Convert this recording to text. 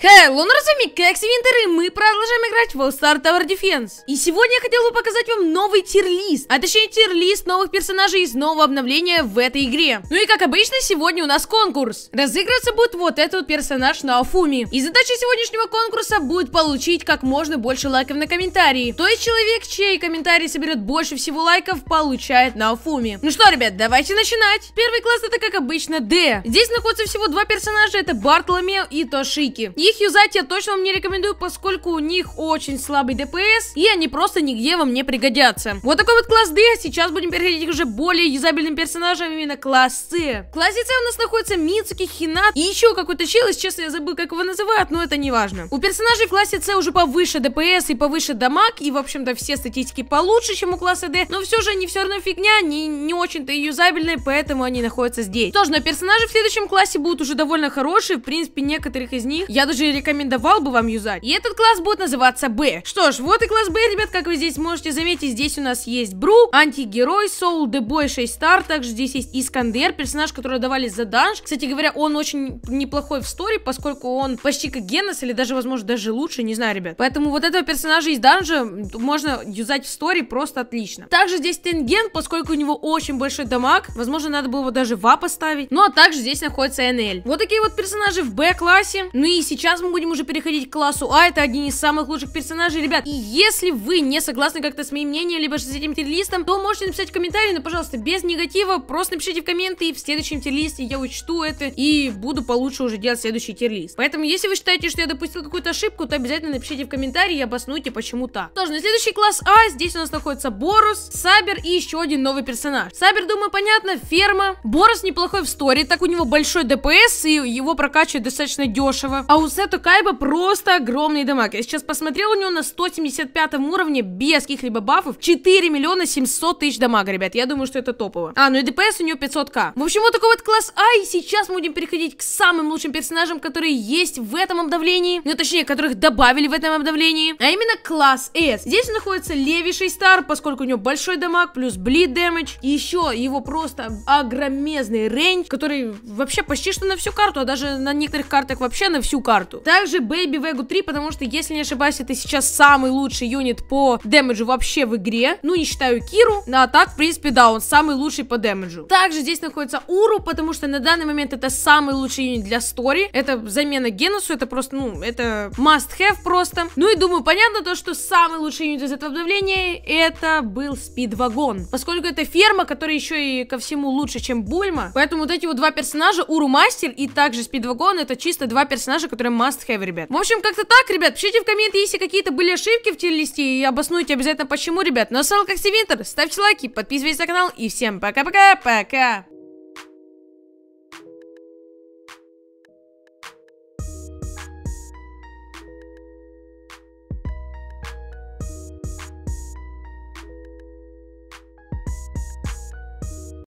Хей, Лун ну Разумик, Кекс Винтер, и мы продолжаем играть в All Star Tower Defense. И сегодня я хотел бы показать вам новый тир-лист, а точнее тир-лист новых персонажей из нового обновления в этой игре. Ну и как обычно, сегодня у нас конкурс. Разыграться будет вот этот персонаж на Афуми. И задача сегодняшнего конкурса будет получить как можно больше лайков на комментарии. То есть человек, чей комментарий соберет больше всего лайков, получает на Афуми. Ну что, ребят, давайте начинать. Первый класс это как обычно Д. Здесь находится всего два персонажа, это Бартломео и Тошики. Их юзать я точно вам не рекомендую, поскольку у них очень слабый ДПС, и они просто нигде вам не пригодятся. Вот такой вот класс D, сейчас будем переходить к уже более юзабельным персонажам именно класс C. В классе C у нас находится Мицуки, Хинат и еще какой-то чел, если честно, я забыл, как его называют, но это не важно. У персонажей в классе C уже повыше ДПС и повыше дамаг, и, в общем-то, все статистики получше, чем у класса D, но все же они все равно фигня, они не очень-то юзабельные, поэтому они находятся здесь. Тоже, но персонажи в следующем классе будут уже довольно хорошие, в принципе, некоторых из них я даже же рекомендовал бы вам юзать. И этот класс будет называться Б. Что ж, вот и класс Б, ребят, как вы здесь можете заметить, здесь у нас есть Бру, антигерой, Соул, Дебой, 6 Стар, также здесь есть Искандер, персонаж, который давали за данж. Кстати говоря, он очень неплохой в стори, поскольку он почти как Генос, или даже, возможно, даже лучше, не знаю, ребят. Поэтому вот этого персонажа из данжа можно юзать в стори просто отлично. Также здесь Тенген, поскольку у него очень большой дамаг, возможно, надо было его даже в а поставить. Ну, а также здесь находится НЛ. Вот такие вот персонажи в Б-классе. Ну и сейчас сейчас мы будем уже переходить к классу А, это один из самых лучших персонажей, ребят. И если вы не согласны как-то с моим мнением, либо с этим тирлистом, то можете написать в комментарии, но, пожалуйста, без негатива, просто напишите в комменты, и в следующем тирлисте я учту это и буду получше уже делать следующий тирлист. Поэтому, если вы считаете, что я допустил какую-то ошибку, то обязательно напишите в комментарии и обоснуйте, почему так. Тоже, на следующий класс А, здесь у нас находится Борус, Сабер и еще один новый персонаж. Сабер, думаю, понятно, ферма. Борус неплохой в сторе, так у него большой ДПС, и его прокачивают достаточно дешево. А у Асету Кайба просто огромный дамаг. Я сейчас посмотрел, у него на 175 уровне без каких-либо бафов 4 миллиона 700 тысяч дамага, ребят. Я думаю, что это топово. А, ну и ДПС у него 500к. В общем, вот такой вот класс А. И сейчас мы будем переходить к самым лучшим персонажам, которые есть в этом обновлении. Ну, точнее, которых добавили в этом обновлении. А именно класс С. Здесь находится Леви 6 стар, поскольку у него большой дамаг, плюс блид дэмэдж. И еще его просто огромезный рейндж, который вообще почти что на всю карту, а даже на некоторых картах вообще на всю карту карту. Также Baby Vego 3, потому что, если не ошибаюсь, это сейчас самый лучший юнит по дэмэджу вообще в игре. Ну, не считаю Киру, а так, в принципе, да, он самый лучший по дэмэджу. Также здесь находится Уру, потому что на данный момент это самый лучший юнит для Стори. Это замена Генусу, это просто, ну, это must-have просто. Ну и думаю, понятно то, что самый лучший юнит из этого обновления это был Спидвагон. Поскольку это ферма, которая еще и ко всему лучше, чем Бульма. Поэтому вот эти вот два персонажа, Уру Мастер и также Спидвагон, это чисто два персонажа, которые must have, ребят. В общем, как-то так, ребят. Пишите в комменты, если какие-то были ошибки в телелисте, и обоснуйте обязательно почему, ребят. Но ну, а с вами как Стивинтер, ставьте лайки, подписывайтесь на канал, и всем пока-пока, пока! -пока, пока.